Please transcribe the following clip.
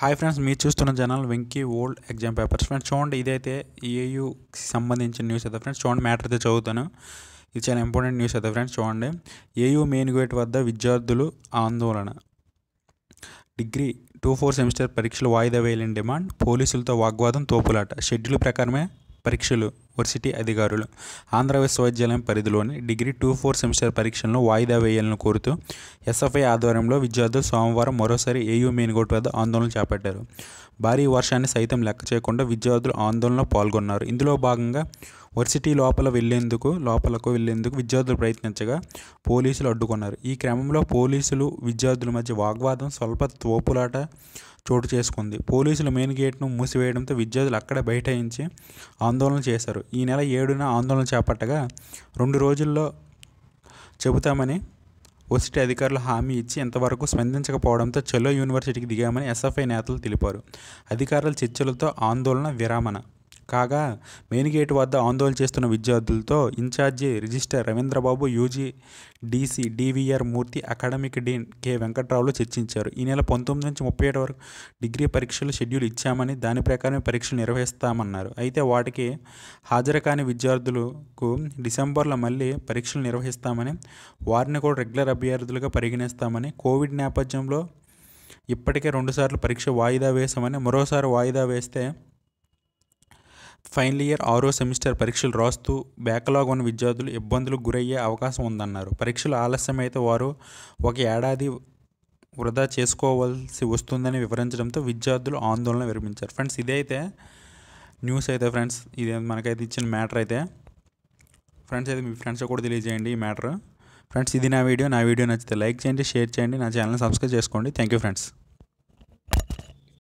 hi friends మీరు చూస్తున్న channel Venky old exam papers friends చూడండి ఇదైతే ఏయూకి సంబంధించిన న్యూస్ అయితే ఫ్రెండ్స్ చూడండి మ్యాటర్ అయితే చదువుతాను ఇది చాలా ఇంపార్టెంట్ న్యూస్ అయితే ఫ్రెండ్స్ చూడండి ఏయూ మెయిన్ గేట్ వద్ద విద్యార్థులు ఆందోళన డిగ్రీ టూ ఫోర్ సెమిస్టర్ పరీక్షలు వాయిదా వేయాలని డిమాండ్ పోలీసులతో వాగ్వాదం తోపులాట షెడ్యూల్ ప్రకారమే పరీక్షలు యూనివర్సిటీ అధికారులు ఆంధ్ర విశ్వవిద్యాలయం పరిధిలోని డిగ్రీ టూ ఫోర్ సెమిస్టర్ పరీక్షలను వాయిదా వేయాలని కోరుతూ ఎస్ఎఫ్ఐ ఆధ్వర్యంలో విద్యార్థులు సోమవారం మరోసారి ఏయూ మేనిగోట్ వద్ద ఆందోళన చేపట్టారు భారీ వర్షాన్ని సైతం లెక్క చేయకుండా విద్యార్థులు ఆందోళనలో పాల్గొన్నారు ఇందులో భాగంగా వర్సిటీ లోపల వెళ్లేందుకు లోపలకు వెళ్లేందుకు విద్యార్థులు ప్రయత్నించగా పోలీసులు అడ్డుకున్నారు ఈ క్రమంలో పోలీసులు విద్యార్థుల మధ్య వాగ్వాదం స్వల్ప తోపులాట చోటు చేసుకుంది పోలీసులు మెయిన్ గేట్ను మూసివేయడంతో విద్యార్థులు అక్కడ బైఠాయించి ఆందోళన చేశారు ఈ నెల ఏడున ఆందోళన చేపట్టగా రెండు రోజుల్లో చెబుతామని వర్సిటీ అధికారులు హామీ ఇచ్చి ఇంతవరకు స్పందించకపోవడంతో చెలో యూనివర్సిటీకి దిగామని ఎస్ఎఫ్ఐ నేతలు తెలిపారు అధికారుల చర్చలతో ఆందోళన విరామణ కాగా మెయిన్ గేట్ వద్ద ఆందోళన చేస్తున్న విద్యార్థులతో incharge registrar Ravindrababu UG DC DVR Murthy academic dean K వెంకట్రావులు చర్చించారు ఈ నెల పంతొమ్మిది నుంచి ముప్పై ఏడు వరకు డిగ్రీ పరీక్షలు షెడ్యూల్ ఇచ్చామని దాని ప్రకారమే పరీక్షలు నిర్వహిస్తామన్నారు అయితే వాటికి హాజరు కాని విద్యార్థులకు డిసెంబర్లో మళ్ళీ పరీక్షలు నిర్వహిస్తామని వారిని కూడా రెగ్యులర్ అభ్యర్థులుగా పరిగణిస్తామని కోవిడ్ నేపథ్యంలో ఇప్పటికే రెండుసార్లు పరీక్ష వాయిదా వేశామని మరోసారి వాయిదా వేస్తే ఫైనల్ ఇయర్ ఆరో సెమిస్టర్ పరీక్షలు రాస్తూ బ్యాక్లాగ్ ఉన్న విద్యార్థులు ఇబ్బందులకు గురయ్యే అవకాశం ఉందన్నారు పరీక్షలు ఆలస్యమైతే వారు ఒక ఏడాది వృధా చేసుకోవాల్సి వస్తుందని వివరించడంతో విద్యార్థులు ఆందోళన విరమించారు ఫ్రెండ్స్ ఇదైతే న్యూస్ అయితే ఫ్రెండ్స్ ఇది మనకైతే ఇచ్చిన మ్యాటర్ అయితే ఫ్రెండ్స్ అయితే మీ ఫ్రెండ్స్ కూడా తెలియజేయండి ఈ మ్యాటర్ ఫ్రెండ్స్ ఇది నా వీడియో నా వీడియో నచ్చితే లైక్ చేయండి షేర్ చేయండి నా ఛానల్ని సబ్స్క్రైబ్ చేసుకోండి థ్యాంక్ యూ ఫ్రెండ్స్